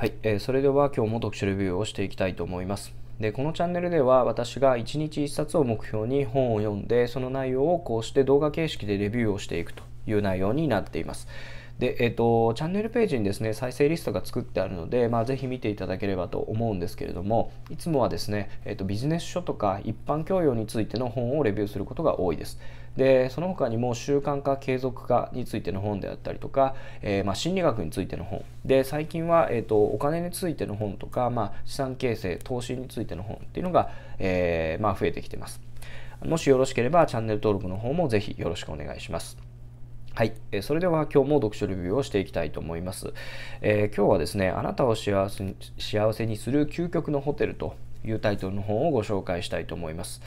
はい、えー、それでは今日も読書レビューをしていきたいと思います。でこのチャンネルでは私が1日1冊を目標に本を読んでその内容をこうして動画形式でレビューをしていくという内容になっています。で、えっ、ー、と、チャンネルページにですね、再生リストが作ってあるので、まあ、ぜひ見ていただければと思うんですけれども、いつもはですね、えっ、ー、と、ビジネス書とか一般教養についての本をレビューすることが多いです。で、その他にも習慣化、継続化についての本であったりとか、えー、まあ、心理学についての本。で、最近は、えっ、と、お金についての本とか、まあ、資産形成、投資についての本っていうのが、えまあ、増えてきてます。もしよろしければチャンネル登録の方もぜひよろしくお願いします。はい、えそれでは今日も読書レビューをしていきたいと思います。えー、今日はですね、あなたを幸せ幸せにする究極のホテルというタイトルの本をご紹介したいと思います。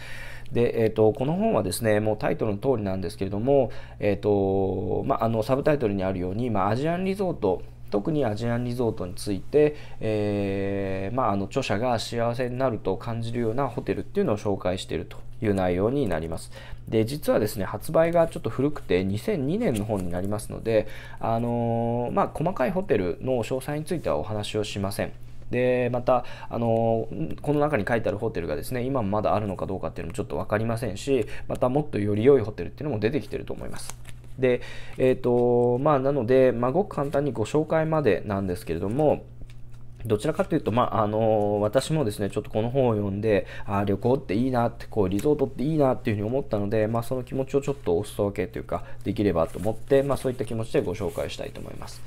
で、えーと、この本はですねもうタイトルの通りなんですけれども、えーとまあ、あのサブタイトルにあるように、まあ、アジアンリゾート特にアジアンリゾートについて、えー、まあ、あの著者が幸せになると感じるようなホテルっていうのを紹介しているという内容になります。で、実はですね、発売がちょっと古くて2002年の本になりますので、あのー、まあ、細かいホテルの詳細についてはお話をしません。でまたあのこの中に書いてあるホテルがですね今もまだあるのかどうかっていうのもちょっと分かりませんしまたもっとより良いホテルっていうのも出てきてると思います。で、えっ、ー、と、まあ、なので、まあ、ごく簡単にご紹介までなんですけれども、どちらかというと、まあ、あの私もですね、ちょっとこの本を読んで、あ旅行っていいなって、こう、リゾートっていいなっていうふうに思ったので、まあ、その気持ちをちょっとお裾分けというか、できればと思って、まあ、そういった気持ちでご紹介したいと思います。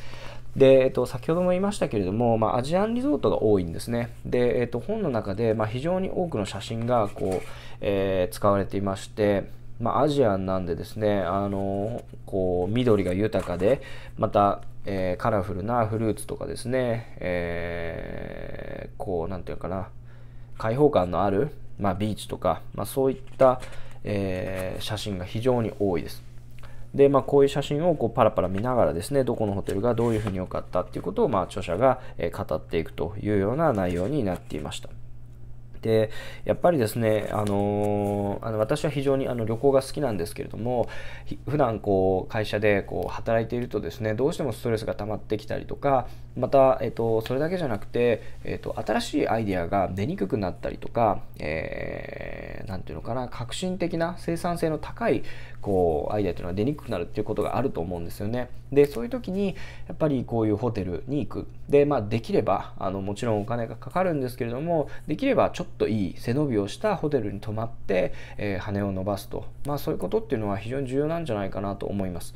で、えっと、先ほども言いましたけれども、まあ、アジアンリゾートが多いんですね。で、えっと、本の中で、まあ、非常に多くの写真がこう、えー、使われていまして、まあ、アジアンなんでですね、あのこう緑が豊かで、また、えー、カラフルなフルーツとかですね、えー、こう、なんていうかな、開放感のある、まあ、ビーチとか、まあ、そういった、えー、写真が非常に多いです。で、まあ、こういう写真をこうパラパラ見ながらですね、どこのホテルがどういうふうに良かったっていうことを、まあ、著者が語っていくというような内容になっていました。でやっぱりですね、あのあの私は非常にあの旅行が好きなんですけれども、普段こう会社でこう働いているとですね、どうしてもストレスが溜まってきたりとか、また、えっと、それだけじゃなくて、えっと、新しいアイデアが出にくくなったりとか、えー、ていうのかな、革新的な生産性の高い、こう、アイデアというのが出にくくなるっていうことがあると思うんですよね。で、そういう時に、やっぱりこういうホテルに行く。で、まあ、できれば、あの、もちろんお金がかかるんですけれども、できればちょっといい背伸びをしたホテルに泊まって、えー、羽を伸ばすと。まあ、そういうことっていうのは非常に重要なんじゃないかなと思います。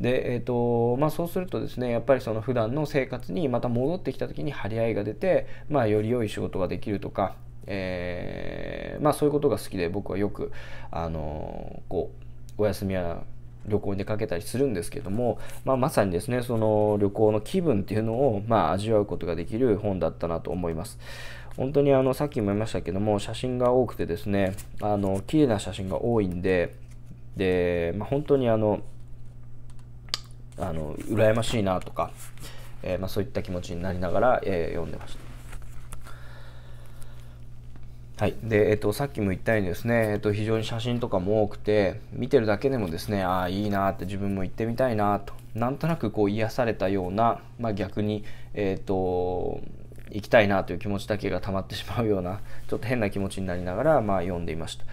で、えっ、ー、と、まあ、そうするとですね、やっぱりその普段の生活ににまた戻ってきた時に張り合いが出て、まあ、より良い仕事ができるとか、えー、まあ、そういうことが好きで僕はよく、あのこうお休みや旅行に出かけたりするんですけども、まあ、まさにですねその旅行の気分っていうのを、まあ、味わうことができる本だったなと思います。本当にあのさっきも言いましたけども写真が多くてですねあの綺麗な写真が多いんでで、まあ、本当にあのあの羨ましいなとかえー、まあ、そういった気持ちになりながら、えー、読んでました。はい。で、えっと、さっきも言ったようにですね、えっと、非常に写真とかも多くて、見てるだけでもですね、ああ、いいなって自分も行ってみたいなと、なんとなくこう癒されたような、まあ、逆に、えっと、行きたいなという気持ちだけが溜まってしまうような、ちょっと変な気持ちになりながら、まあ、読んでいました。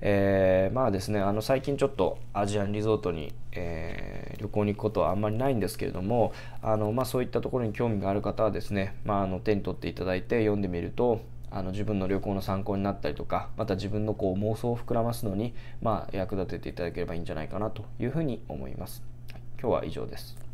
えー、まあですねあの最近ちょっとアジアンリゾートに、えー、旅行に行くことはあんまりないんですけれどもあの、まあ、そういったところに興味がある方はですね、まあ、あの手に取っていただいて読んでみるとあの自分の旅行の参考になったりとかまた自分のこう妄想を膨らますのに、まあ、役立てていただければいいんじゃないかなというふうに思います。今日は以上です。